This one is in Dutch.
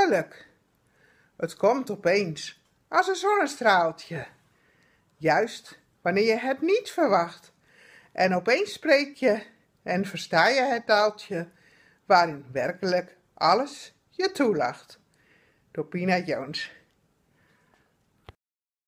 geluk. Het komt opeens, als een zonnestraaltje. Juist wanneer je het niet verwacht. En opeens spreek je en versta je het taaltje waarin werkelijk alles je toelacht. Door Pina Jones.